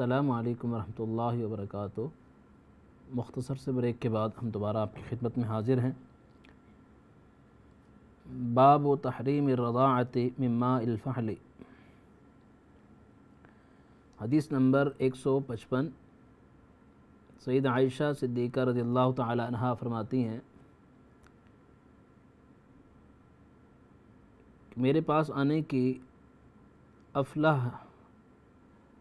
अल्लाम वरहमल वरक मुख्तसर से ब्रेक के बाद हम दोबारा आपकी खिदमत में हाजिर हैं बाब तहरीम रज़ात मम्मा अलफ़ली हदीस नंबर एक सौ पचपन सईद आयशा सिद्दीक़ा रज़ी अल्लाह तहा फरमाती हैं मेरे पास आने की अफलाह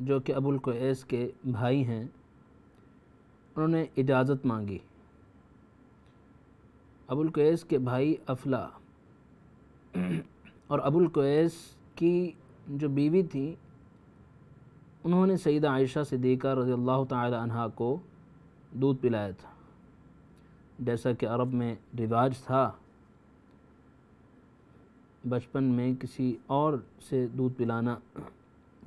जो कि अबुल कोस के भाई हैं उन्होंने इजाज़त मांगी अबुल कोस के भाई अफला और अबुल कोस की जो बीवी थी उन्होंने सईद आयशा सिद्दीक़ा रज़ी अल्लाह तह को दूध पिलाया था जैसा कि अरब में रिवाज था बचपन में किसी और से दूध पिलाना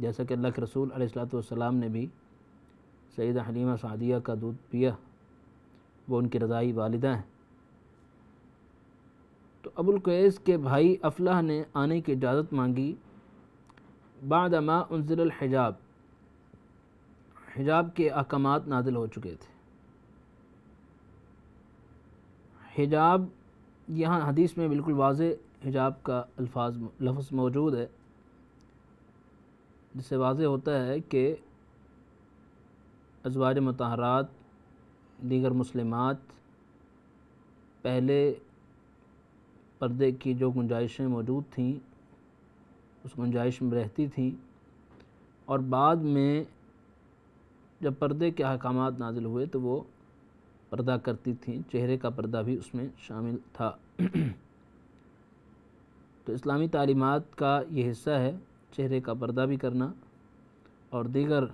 जैसा कि अल्लाह के रसूल अलैहिस्सलाम ने भी सैद हलीमा सादिया का दूध पिया वो उनकी रज़ाई वालदा हैं तो कैस के भाई अफलाह ने आने की इजाज़त मांगी बाद उनजिल हिजाब हिजाब के अहकाम नादिल हो चुके थे हिजाब यहाँ हदीस में बिल्कुल वाज हिजाब का अल्फाज लफ्ज़ मौजूद है जिससे वाज होता है कि अजवाज मतहरात दीगर मुस्लिमात पहले पर्दे की जो गुंजाइशें मौजूद थीं उस गुंजाइश में रहती थीं और बाद में जब पर्दे के अहकाम नाजिल हुए तो वो पर्दा करती थीं चेहरे का पर्दा भी उसमें शामिल था तो इस्लामी तलीमत का ये हिस्सा है चेहरे का पर्दा भी करना और दीगर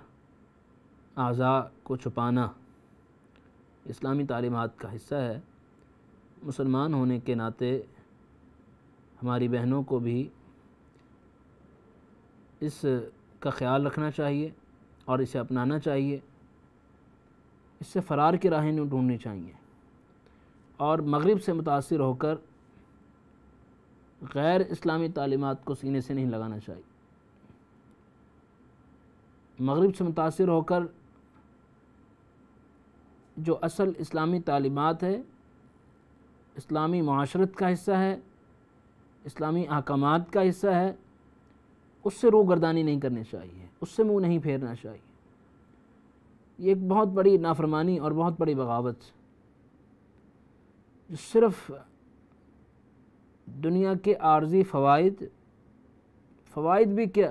अज़ा को छुपाना इस्लामी तालीमत का हिस्सा है मुसलमान होने के नाते हमारी बहनों को भी इस का ख्याल रखना चाहिए और इसे अपनाना चाहिए इससे फ़रार की राहें नहीं ढूँढनी चाहिए और मगरब से मुतासर होकर गैर इस्लामी तालीमत को सीने से नहीं लगाना चाहिए मगरब से मुतासर होकर जो असल इस्लामी तालीमत है इस्लामी माशरत का हिस्सा है इस्लामी अहकाम का हिस्सा है उससे रोगर्दानी नहीं करनी चाहिए उससे मुँह नहीं फेरना चाहिए ये एक बहुत बड़ी नाफरमानी और बहुत बड़ी बगावत जो सिर्फ दुनिया के आर्जी फ़वाद फ़वाद भी क्या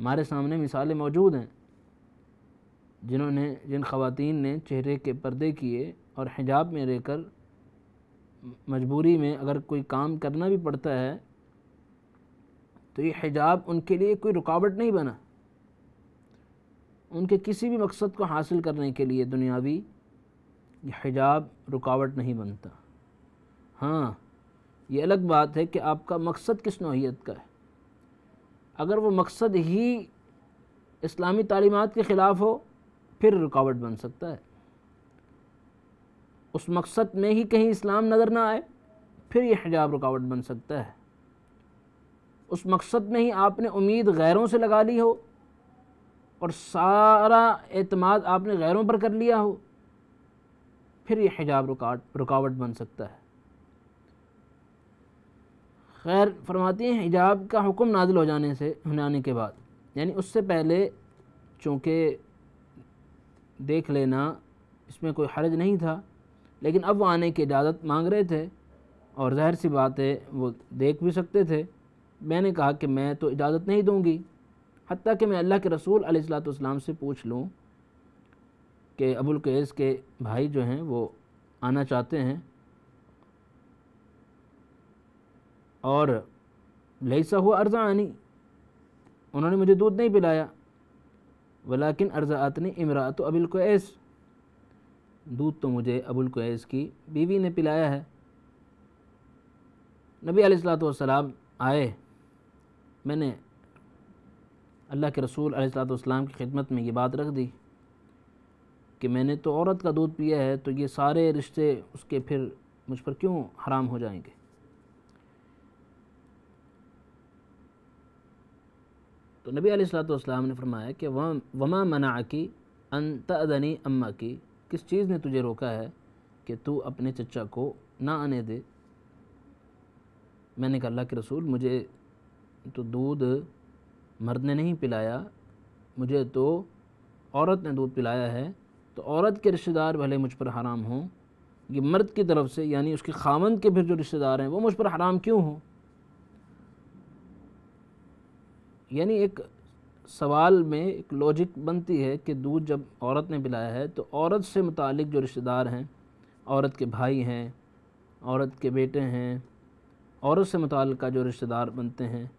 हमारे सामने मिसालें मौजूद हैं जिन्होंने जिन ख़वातीन ने चेहरे के पर्दे किए और हिजाब में रहकर मजबूरी में अगर कोई काम करना भी पड़ता है तो ये हिजाब उनके लिए कोई रुकावट नहीं बना उनके किसी भी मकसद को हासिल करने के लिए दुनियावी ये हिजाब रुकावट नहीं बनता हाँ ये अलग बात है कि आपका मकसद किस नौीयत का है अगर वो मकसद ही इस्लामी तालीमत के ख़िलाफ़ हो फिर रुकावट बन सकता है उस मकसद में ही कहीं इस्लाम नज़र ना आए फिर यह हिजाब रुकावट बन सकता है उस मकसद में ही आपने उम्मीद गैरों से लगा ली हो और सारा अतमाद आपने गैरों पर कर लिया हो फिर यह हिजाब रुकावट रुकावट बन सकता है खैर फरमाती हैं हिजाब का हुक्म नाजिल हो जाने से होने आने के बाद यानी उससे पहले चूँकि देख लेना इसमें कोई हर्ज नहीं था लेकिन अब वो आने की इजाज़त मांग रहे थे और ज़ाहिर सी बात है वो देख भी सकते थे मैंने कहा कि मैं तो इजाज़त नहीं दूँगी हती कि मैं अल्लाह के रसूल अलैहिस्सलाम से पूछ लूँ कि अबुल कैस के भाई जो हैं वो आना चाहते हैं और लहसा हुआ अर्जा आनी उन्होंने मुझे दूध नहीं पिलाया वलाकिन अर्जा आतनी इमरात अबुल कैस दूध तो मुझे अबुल कैस की बीवी ने पिलाया है नबी अलैहिस्सलाम आए मैंने अल्लाह के रसूल अलैहिस्सलाम की खिदमत में ये बात रख दी कि मैंने तो औरत का दूध पिया है तो ये सारे रिश्ते उसके फिर मुझ पर क्यों हराम हो जाएंगे तो नबी सलाम ने फरमाया कि वमा मना की अनतनी अम्मा की किस चीज़ ने तुझे रोका है कि तू अपने चचा को ना आने दे मैंने कहा अल्लाह के रसूल मुझे तो दूध मर्द ने नहीं पिलाया मुझे तो औरत ने दूध पिलाया है तो औरत के रिश्तेदार भले मुझ पर हराम हों ये मर्द की तरफ से यानी उसके खामंद के फिर जो रिश्तेदार हैं वो मुझ पर हराम क्यों हों यानी एक सवाल में एक लॉजिक बनती है कि दूध जब औरत ने पिलाया है तो औरत से मुतक जो रिश्तेदार हैं औरत के भाई हैं औरत के बेटे हैं औरत से मुतल जो रिश्तेदार बनते हैं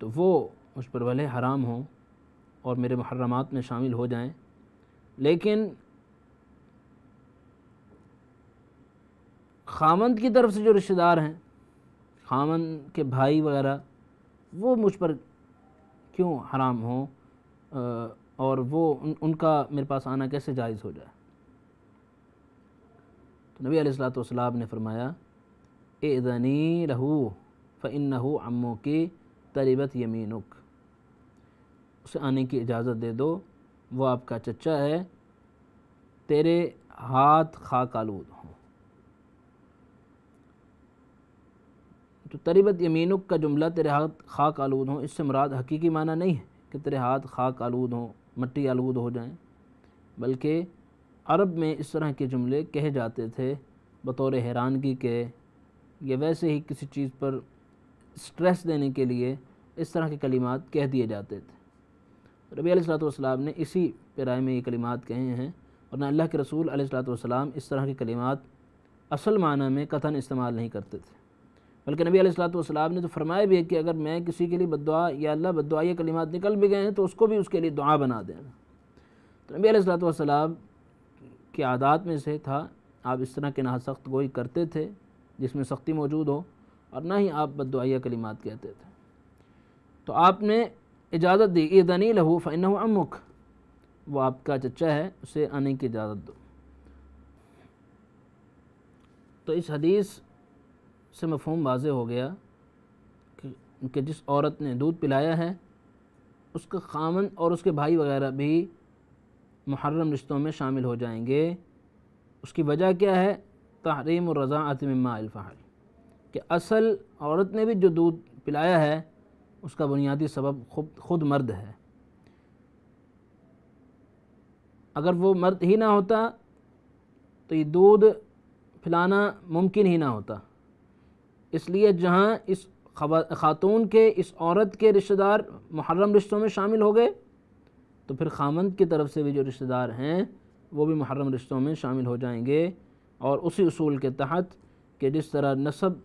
तो वो मुझ पर भले हराम हों और मेरे महरमात में शामिल हो जाएं लेकिन खामंद की तरफ से जो रिश्तेदार हैं खामंद के भाई वगैरह वो मुझ पर क्यों हराम हो और वो उन, उनका मेरे पास आना कैसे जायज़ हो जाए तो नबी अलैहिस्सलाम ने फरमाया एदनी रहू फ़िन अम्मों की तरीबत यमीनुक उसे आने की इजाज़त दे दो वो आपका चचा है तेरे हाथ खाक आलूद तो तरीबत यमीनुक का जुमला तेरे हाथ खाक आलूद हों इससे मुराद हकीकी माना नहीं है कि तेरे हाथ खाक आलूद हों मट्टी आलूद हो जाएँ बल्कि अरब में इस तरह के जुमले कहे जाते थे बतौर हैरानगी के या वैसे ही किसी चीज़ पर स्ट्रेस देने के लिए इस तरह के कलिमात कह दिए जाते थे रबी सलाम ने इसी पैराए में ये कलिमात कहे हैं वरना अल्लाह के रसूल सलाम इस तरह के कलिमात असल माना में कथन इस्तेमाल नहीं करते थे बल्कि नबी सलाम ने तो फरमाया भी है कि अगर मैं किसी के लिए बदुआ या अल्लाह बदुआ ये कलिमात निकल भी गए हैं तो उसको भी उसके लिए दुआ बना दें तो नबी सलाम के आदात में से था आप इस तरह के ना सख्त गोई करते थे जिसमें सख्ती मौजूद हो और ना ही आप बदुआ कलिमात कहते थे तो आपने इजाज़त दी दनी लहू फ़ैन अमुख वो आपका चचा है उसे आने की इजाज़त दो तो इस हदीस से मफहम वाज हो गया कि, कि जिस औरत ने दूध पिलाया है उसका खामन और उसके भाई वगैरह भी मुहर्रम रिश्तों में शामिल हो जाएंगे उसकी वजह क्या है तहरीम और रज़ा आतमा अलफ़ाल कि असल औरत ने भी जो दूध पिलाया है उसका बुनियादी सबब खुद खुद मर्द है अगर वो मर्द ही ना होता तो ये दूध पिलाना मुमकिन ही ना होता इसलिए जहाँ इस ख़ातून के इस औरत के रिश्तेदार मुहर्रम रिश्तों में शामिल हो गए तो फिर खामंद की तरफ से भी जो रिश्तेदार हैं वो भी मुहर्रम रिश्तों में शामिल हो जाएंगे और उसी असूल के तहत कि जिस तरह नसब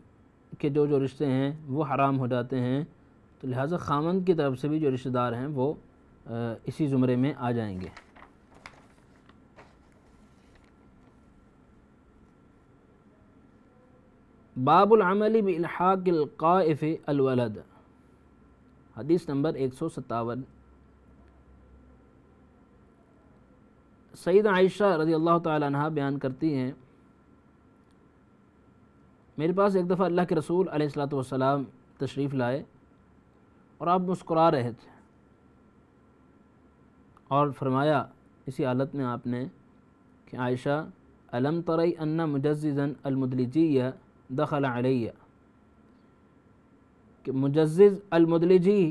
के जो जो रिश्ते हैं वो हराम हो जाते हैं तो लिहाजा खामंद की तरफ से भी जो रिश्तेदार हैं वो इसी ज़ुमरे में आ जाएंगे बाबुलमली बहाक़ाफ़ अलवलद हदीस नंबर एक सौ सत्तावन सईद आयशा रज़ी अल्लाह तह बयान करती हैं मेरे पास एक दफ़ा अल्लाह के रसूल सलाम तशरीफ़ लाए और आप मुस्कुरा रहे थे और फरमाया इसी हालत में आपने कि आयशा अलम तरई अन्ना मुजज़न अलमुदलिजी दखल अलैया कि मुजज़ अलमदलजी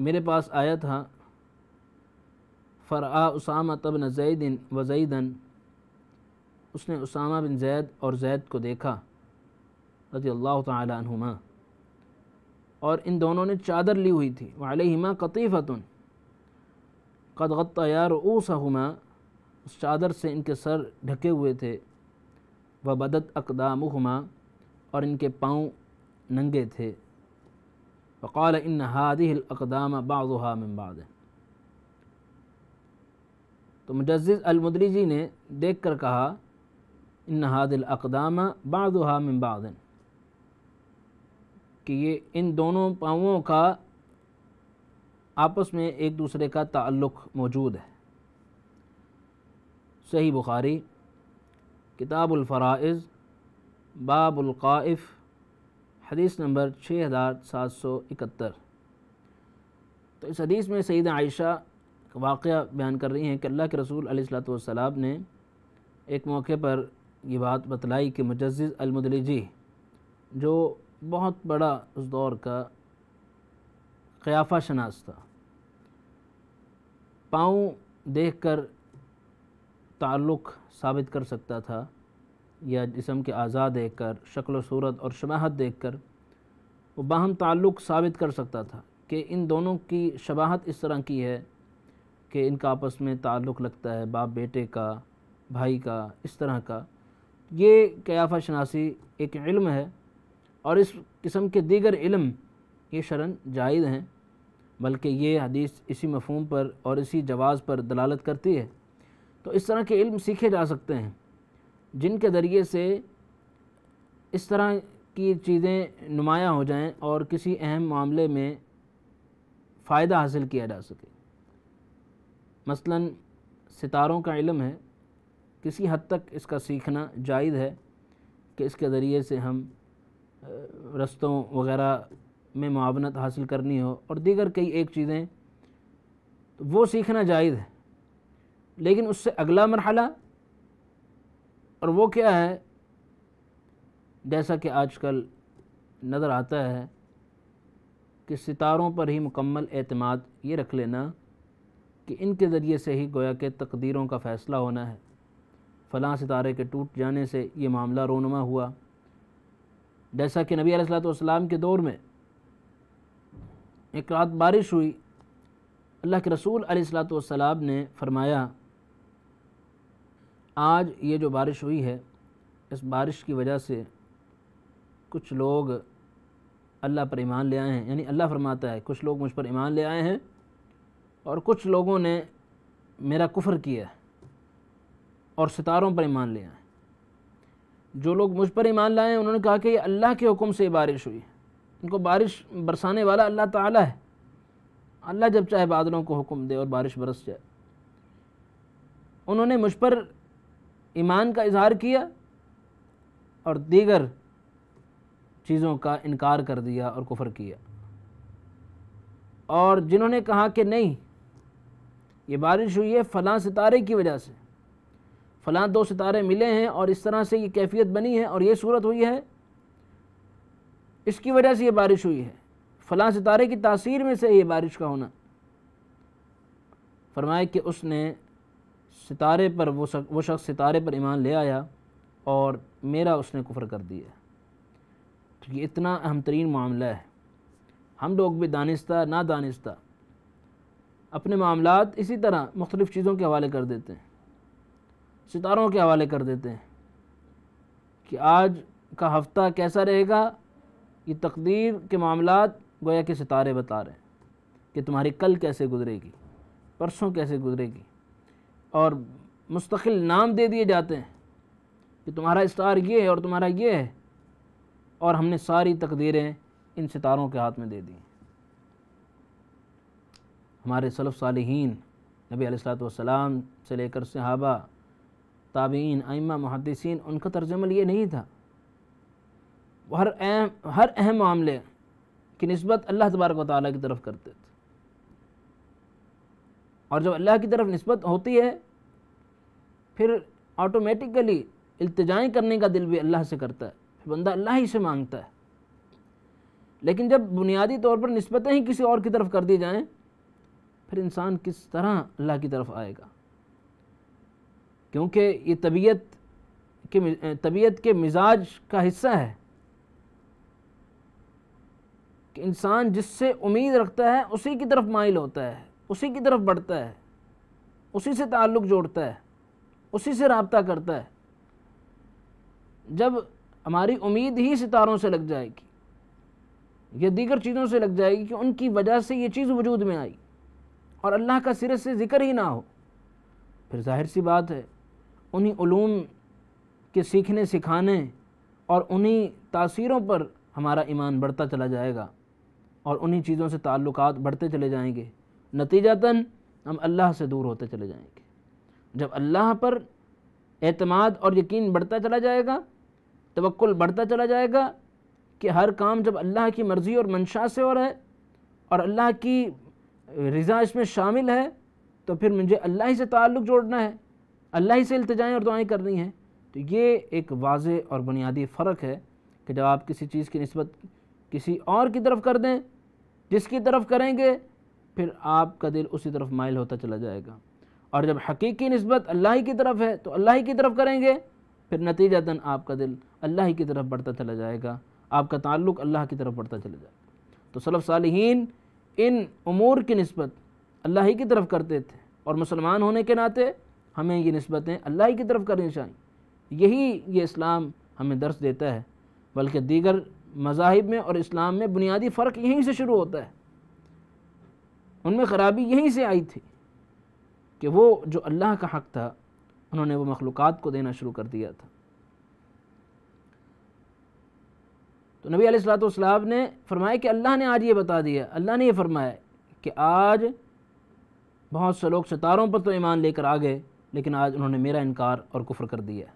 मेरे पास आया था फ़रा उसामा तबन जैदिन व जैदन उसने उसामा बिन जैद और जैद को देखा रजी अल्लाह तुमा और इन दोनों ने चादर ली हुई थी वालहिमा कतीफ़तन कदगत यार ऊसहुमा उस चादर से इनके सर ढके हुए थे व बदत अकदामुहमा और इनके पाँव नंगे थे वक़ाल इन हादिलकदाम बाज़ा मबाद तो मुजज़ अलमदरी जी ने देख कर कहा इन हादिलकदाम बाज़ा मबाद कि ये इन दोनों पाँवों का आपस में एक दूसरे का ताल्लुक़ मौजूद है सही बुखारी किताबुलफ़राइज़ बाबुल्काइफ़ हदीस नंबर छः हज़ार सात सौ इकहत्तर तो इस हदीस में सईद आयशा का वाक़ बयान कर रही हैं कि अल्लाह के रसूल सलाम ने एक मौके पर ये बात बतलाई कि मुजज़ अलमदलीजी जो बहुत बड़ा उस दौर का क़याफ़ा शनास था पाँव देख कर ताल्लुक़ साबित कर सकता था या जिसम के आज़ाद देख कर शक्ल सूरत और शबाहत देख कर वो बाहम ताल्लुक़ साबित कर सकता था कि इन दोनों की शबाहत इस तरह की है कि इनका आपस में ताल्लुक़ लगता है बाप बेटे का भाई का इस तरह का ये क़याफ़ा शनासी एक इल्म है और इस किस्म के दीगर इल्म ये शरण जायद हैं बल्कि ये हदीस इसी मफहम पर और इसी जवाज़ पर दलालत करती है तो इस तरह के इल्म सीखे जा सकते हैं जिनके ज़रिए से इस तरह की चीज़ें नुमाया हो जाएं और किसी अहम मामले में फ़ायदा हासिल किया जा सके मसलन सितारों का इल्म है किसी हद तक इसका सीखना जायद है कि इसके ज़रिए से हम रस्तों वगैरह में मुआवनत हासिल करनी हो और दीगर कई एक चीज़ें तो वो सीखना जायज़ है लेकिन उससे अगला मरहला और वो क्या है जैसा कि आजकल नज़र आता है कि सितारों पर ही मुकम्मल अतमाद ये रख लेना कि इनके ज़रिए से ही गोया के तकदीरों का फ़ैसला होना है फ़लाँ सितारे के टूट जाने से ये मामला रोनमा हुआ जैसा कि नबी सलाम के दौर में एक रात बारिश हुई अल्लाह के रसूल अलैहिस्सलाम ने फरमाया आज ये जो बारिश हुई है इस बारिश की वजह से कुछ लोग अल्लाह पर ईमान ले आए हैं यानी अल्लाह फरमाता है कुछ लोग मुझ पर ईमान ले आए हैं और कुछ लोगों ने मेरा कुफ़र किया है और सितारों पर ईमान ले आए जो लोग मुझ पर ईमान लाए हैं उन्होंने कहा कि अल्लाह के हुक्म से बारिश हुई उनको बारिश बरसाने वाला अल्लाह ताला है अल्लाह जब चाहे बादलों को हुक्म दे और बारिश बरस जाए उन्होंने मुझ पर ईमान का इजहार किया और दीगर चीज़ों का इनकार कर दिया और कुफर किया और जिन्होंने कहा कि नहीं ये बारिश हुई है फलां सितारे की वजह से फ़लाँ दो सितारे मिले हैं और इस तरह से ये कैफियत बनी है और ये सूरत हुई है इसकी वजह से ये बारिश हुई है फ़लाँ सितारे की तासीर में से ये बारिश का होना फरमाए कि उसने सितारे पर वो शक, वो शख्स सितारे पर ईमान ले आया और मेरा उसने कुफर कर दिया तो ये इतना अहम तरीन मामला है हम लोग भी दानिस्ता ना दानिस्ता अपने मामला इसी तरह मुख्तलिफ़ चीज़ों के हवाले कर देते हैं सितारों के हवाले कर देते हैं कि आज का हफ्ता कैसा रहेगा ये तकदीर के मामला गोया के सितारे बता रहे हैं कि तुम्हारी कल कैसे गुजरेगी परसों कैसे गुजरेगी और मुस्तकिल नाम दे दिए जाते हैं कि तुम्हारा स्टार ये है और तुम्हारा ये है और हमने सारी तकदीरें इन सितारों के हाथ में दे दी हमारे सलफ़ सालहीन नबी अलैहिस्सलाम से लेकर सहाबा ताबीन आइमा मुहदसिन उनका तर्जमल ये नहीं था हर अहम हर अहम मामले की नस्बत अल्लाह तबारक वाली की तरफ करते थे और जब अल्लाह की तरफ नस्बत होती है फिर ऑटोमेटिकली अल्तजाएँ करने का दिल भी अल्लाह से करता है फिर बंदा अल्लाह ही से मांगता है लेकिन जब बुनियादी तौर पर नस्बतें ही किसी और की तरफ कर दी जाएँ फिर इंसान किस तरह अल्लाह की तरफ आएगा क्योंकि ये तबीयत के तबीयत के मिजाज का हिस्सा है कि इंसान जिससे उम्मीद रखता है उसी की तरफ माइल होता है उसी की तरफ बढ़ता है उसी से ताल्लुक़ जोड़ता है उसी से रबता करता है जब हमारी उम्मीद ही सितारों से लग जाएगी या दीगर चीज़ों से लग जाएगी कि उनकी वजह से ये चीज़ वजूद में आई और अल्लाह का सिरे से ज़िक्र ही ना हो फिर जाहिर सी बात है उन्हीं उलूम के सीखने सिखाने और उन्हीं तासीरों पर हमारा ईमान बढ़ता चला जाएगा और उन्हीं चीज़ों से ताल्लुकात बढ़ते चले जाएंगे नतीजतन हम अल्लाह से दूर होते चले जाएंगे जब अल्लाह पर एतमाद और यकीन बढ़ता चला जाएगा तवक्ल बढ़ता चला जाएगा कि हर काम जब अल्लाह की मर्ज़ी और मंशा से हो रहा है और अल्लाह की रज़ा इसमें शामिल है तो फिर मुझे अल्लाह ही से ताल्लुक़ जोड़ना है अल्लाह ही से अल्तजाएँ और दुआएँ करनी हैं तो ये एक वाज और बुनियादी फ़र्क है कि जब आप किसी चीज़ की नस्बत किसी और की तरफ कर दें जिसकी तरफ करेंगे फिर आपका दिल उसी तरफ माइल होता चला जाएगा और जब हकीकी नस्बत अल्लाह ही की तरफ है तो अल्लाह ही की तरफ करेंगे फिर नतीजतन आपका दिल अल्लाह ही की तरफ बढ़ता चला जाएगा आपका ताल्लुक अल्लाह की तरफ बढ़ता चला जाएगा तो सलफ़ साल इन अमूर की नस्बत अल्लाह ही की तरफ करते थे और मुसलमान होने के नाते हमें ये नस्बतें अल्लाह की तरफ करनी चाहिए यही ये इस्लाम हमें दर्श देता है बल्कि दीगर मजाहब में और इस्लाम में बुनियादी फ़र्क यहीं से शुरू होता है उनमें ख़राबी यहीं से आई थी कि वो जो अल्लाह का हक़ था उन्होंने वो मखलूक़ को देना शुरू कर दिया था तो नबी अलैहिस्सलाम ने फरमाया कि अल्लाह ने आज ये बता दिया अल्लाह ने ये फरमाया कि आज बहुत से लोग सितारों पर तो ईमान लेकर आ गए लेकिन आज उन्होंने मेरा इनकार और कुफर कर दिया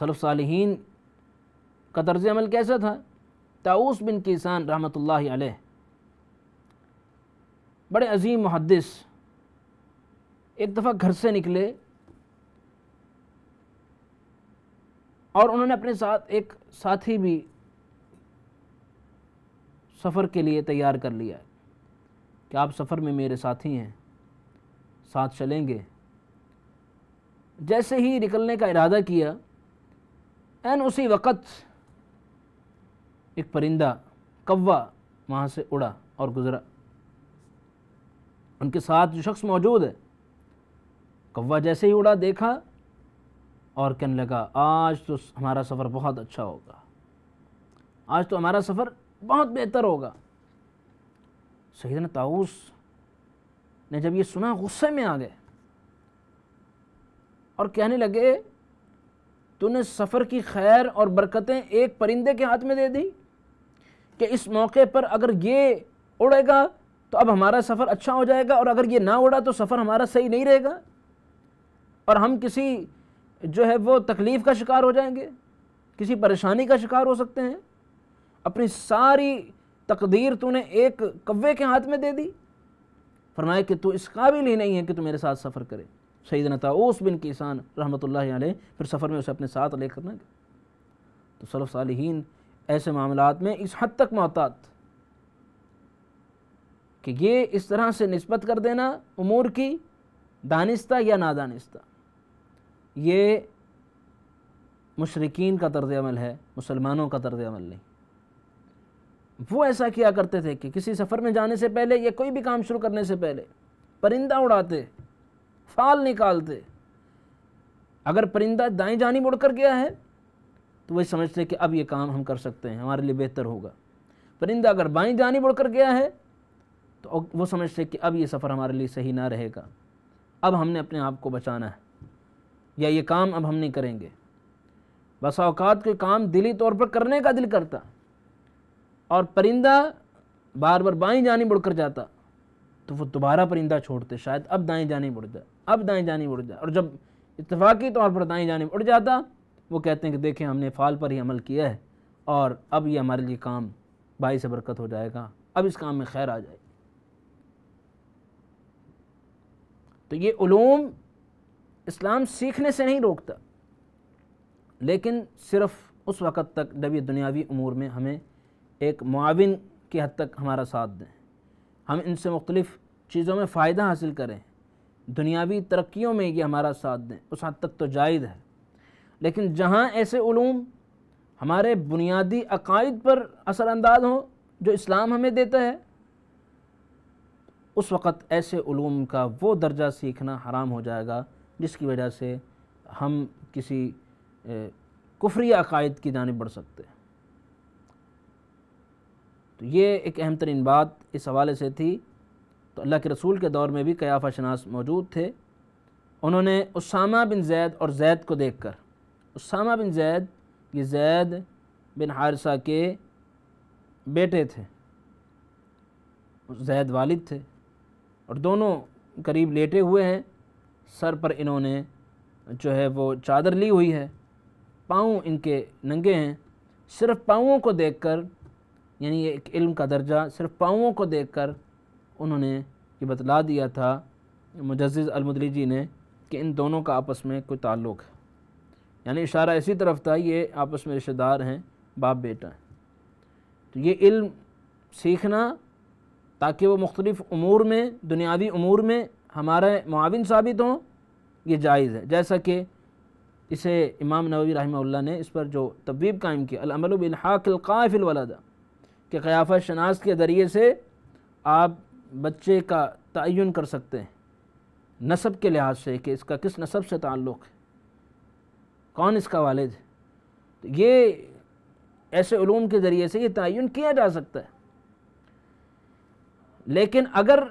सलफ़ सालहीन का तर्ज अमल कैसा था ताऊस बिन किसान रहमत ला बड़े अजीम मुहदस एक दफ़ा घर से निकले और उन्होंने अपने साथ एक साथी भी सफ़र के लिए तैयार कर लिया कि आप सफ़र में मेरे साथी हैं साथ चलेंगे जैसे ही निकलने का इरादा किया एन उसी वक़्त एक परिंदा कौवा वहाँ से उड़ा और गुज़रा उनके साथ जो शख्स मौजूद है कौवा जैसे ही उड़ा देखा और कहने लगा आज तो हमारा सफ़र बहुत अच्छा होगा आज तो हमारा सफ़र बहुत बेहतर होगा सैदन ताऊस ने जब ये सुना गुस्से में आ गए और कहने लगे तूने सफ़र की खैर और बरकतें एक परिंदे के हाथ में दे दी कि इस मौके पर अगर ये उड़ेगा तो अब हमारा सफ़र अच्छा हो जाएगा और अगर ये ना उड़ा तो सफ़र हमारा सही नहीं रहेगा और हम किसी जो है वो तकलीफ़ का शिकार हो जाएंगे किसी परेशानी का शिकार हो सकते हैं अपनी सारी तकदीर तूने एक कव्वे के हाथ में दे दी फरमाया कि तू इस काबिल ही नहीं है कि तू मेरे साथ सफ़र करे सईद नताऊस बिन किसान रहमत ला फिर सफ़र में उसे अपने साथ लेकर ना तो सलफ़ साल ऐसे मामला में इस हद तक मोहतात कि ये इस तरह से नस्बत कर देना उमूर की दानिस्ता या नादानिस्ता ये मशरकिन का तर्ज अमल है मुसलमानों का तर्ज अमल नहीं वो ऐसा किया करते थे कि किसी सफ़र में जाने से पहले या कोई भी काम शुरू करने से पहले परिंदा उड़ाते फाल निकालते अगर परिंदा दाएं जानी कर गया है तो वही समझते कि अब ये काम हम कर सकते हैं हमारे लिए बेहतर होगा परिंदा अगर बाएं जानी कर गया है तो वो समझते कि अब ये सफ़र हमारे लिए सही ना रहेगा अब हमने अपने आप को बचाना है या ये काम अब हम नहीं करेंगे बस अवकात के काम दिली तौर पर करने का दिल करता और परिंदा बार बार बाई जानी मुड़ कर जाता तो वो दोबारा परिंदा छोड़ते शायद अब दाएं जानी मुड़ जाए अब दाएं जानी मुड़ जाए और जब इतफाक़ी तौर पर दाएं जानी उड़ जाता वो कहते हैं कि देखें हमने फाल पर ही अमल किया है और अब ये हमारे लिए काम बाई से बरकत हो जाएगा अब इस काम में खैर आ जाएगी तो ये ूम इस्लाम सीखने से नहीं रोकता लेकिन सिर्फ उस वक़्त तक जब ये दुनियावी अमूर में हमें एक माविन की हद तक हमारा साथ दें हम इनसे मुख्तलिफ़ चीज़ों में फ़ायदा हासिल करें दुनियावी तरक्यों में ये हमारा साथ दें उस हद तक तो जायद है लेकिन जहाँ ऐसे ूम हमारे बुनियादी अकायद पर असरानंदाज हों जो इस्लाम हमें देता है उस वक़्त ऐसे ूम का वो दर्जा सीखना हराम हो जाएगा जिसकी वजह से हम किसी कुफरी अकायद की जानब बढ़ सकते हैं तो ये एक अहम तरीन बात इस हवाले से थी तो अल्लाह के रसूल के दौर में भी कयाफा शनास मौजूद थे उन्होंने उसामा बिन जैद और जैद को देख कर उसामा बिन जैद ये जैद बिन हारसा के बेटे थे जैद वालिद थे और दोनों करीब लेटे हुए हैं सर पर इन्होंने जो है वो चादर ली हुई है पाँव इनके नंगे हैं सिर्फ पाँवों को देखकर यानी एक इल्म का दर्जा सिर्फ पाँवों को देखकर उन्होंने ये बतला दिया था मुजज़ जी ने कि इन दोनों का आपस में कोई ताल्लुक़ है यानी इशारा इसी तरफ था ये आपस में रिश्तेदार हैं बाप बेटा हैं तो ये इल्म सीखना ताकि वो मुख्तलिफ़ अमूर में दुनियावी अमूर में हमारे माविन साबित हों ये जायज़ है जैसा कि इसे इमाम नबी रही ने इस पर जो तबीब कायम की के कि क़ियाफ़त शनास के ज़रिए से आप बच्चे का तयन कर सकते हैं नसब के लिहाज से कि इसका किस नसब से ताल्लुक़ है कौन इसका वालद है तो ये ऐसे ूम के ज़रिए से ये तयन किया जा सकता है लेकिन अगर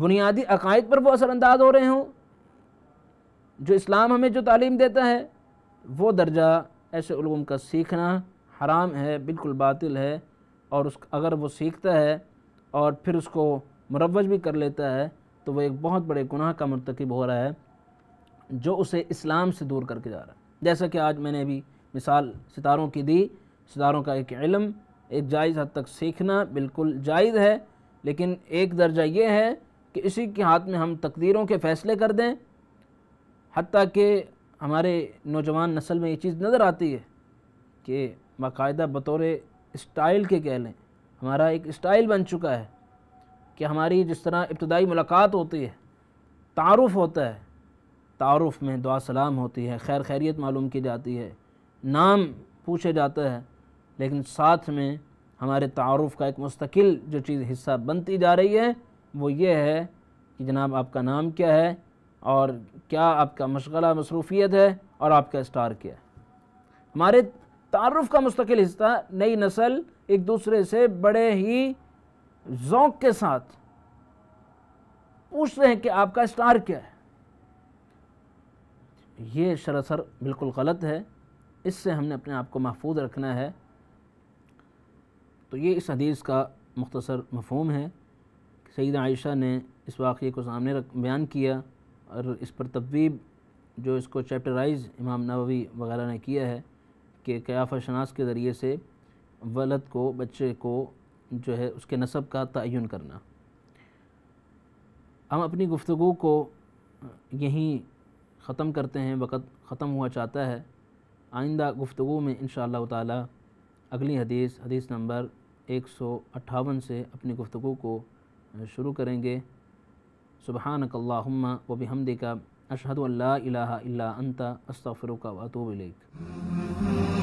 बुनियादी अकायद पर वो असरानंदाज हो रहे हों जो इस्लाम हमें जो तालीम देता है वो दर्जा ऐसे उलूम का सीखना हराम है बिल्कुल बातिल है और उस अगर वो सीखता है और फिर उसको मुरवज भी कर लेता है तो वह एक बहुत बड़े गुनाह का मरतकब हो रहा है जो उसे इस्लाम से दूर करके जा रहा है जैसा कि आज मैंने अभी मिसाल सितारों की दी सितारों का एक इलम एक जायज़ हद तक सीखना बिल्कुल जायज़ है लेकिन एक दर्जा ये है कि इसी के हाथ में हम तकदीरों के फ़ैसले कर दें हती कि हमारे नौजवान नस्ल में ये चीज़ नज़र आती है कि बाकायदा बतौर स्टाइल के कह लें हमारा एक स्टाइल बन चुका है कि हमारी जिस तरह इब्तदाई मुलाकात होती है तारफ़ होता है तारफ़ में दुआ सलाम होती है खैर खैरियत मालूम की जाती है नाम पूछे जाता है लेकिन साथ में हमारे तारफ़ का एक मुस्तकिल जो चीज़ हिस्सा बनती जा रही है वो ये है कि जनाब आपका नाम क्या है और क्या आपका मशगला मसरूफ़ीत है और आपका स्टार क्या है हमारे तारफ़ का मुस्तकिल हिस्सा नई नस्ल एक दूसरे से बड़े ही ओक़ के साथ पूछते हैं कि आपका स्टार क्या है ये शरासर बिल्कुल गलत है इससे हमने अपने आप को महफूज रखना है तो ये इस हदीस का मुख्तसर मफहम है सईद आयशा ने इस वाक़े को सामने रख बयान किया और इस पर तबीब जो इसको चैप्टराइज इमाम नबवी वगैरह ने किया है कि क़याफ़ शनास के ज़रिए से वलद को बच्चे को जो है उसके नसब का तयन करना हम अपनी गुफ्तु को यहीं ख़त्म करते हैं वक़्त ख़त्म हुआ चाहता है आइंदा गुफ्तु में इन ताला अगली हदीस हदीस नंबर एक सौ अट्ठावन से अपनी गुफ्तु को शुरू करेंगे सुबहानकल्लाहुम्मा व बिहमदिका अशहदु अल्ला इलाहा इल्ला अंता अस्तगफिरुका व अतूबु इलैक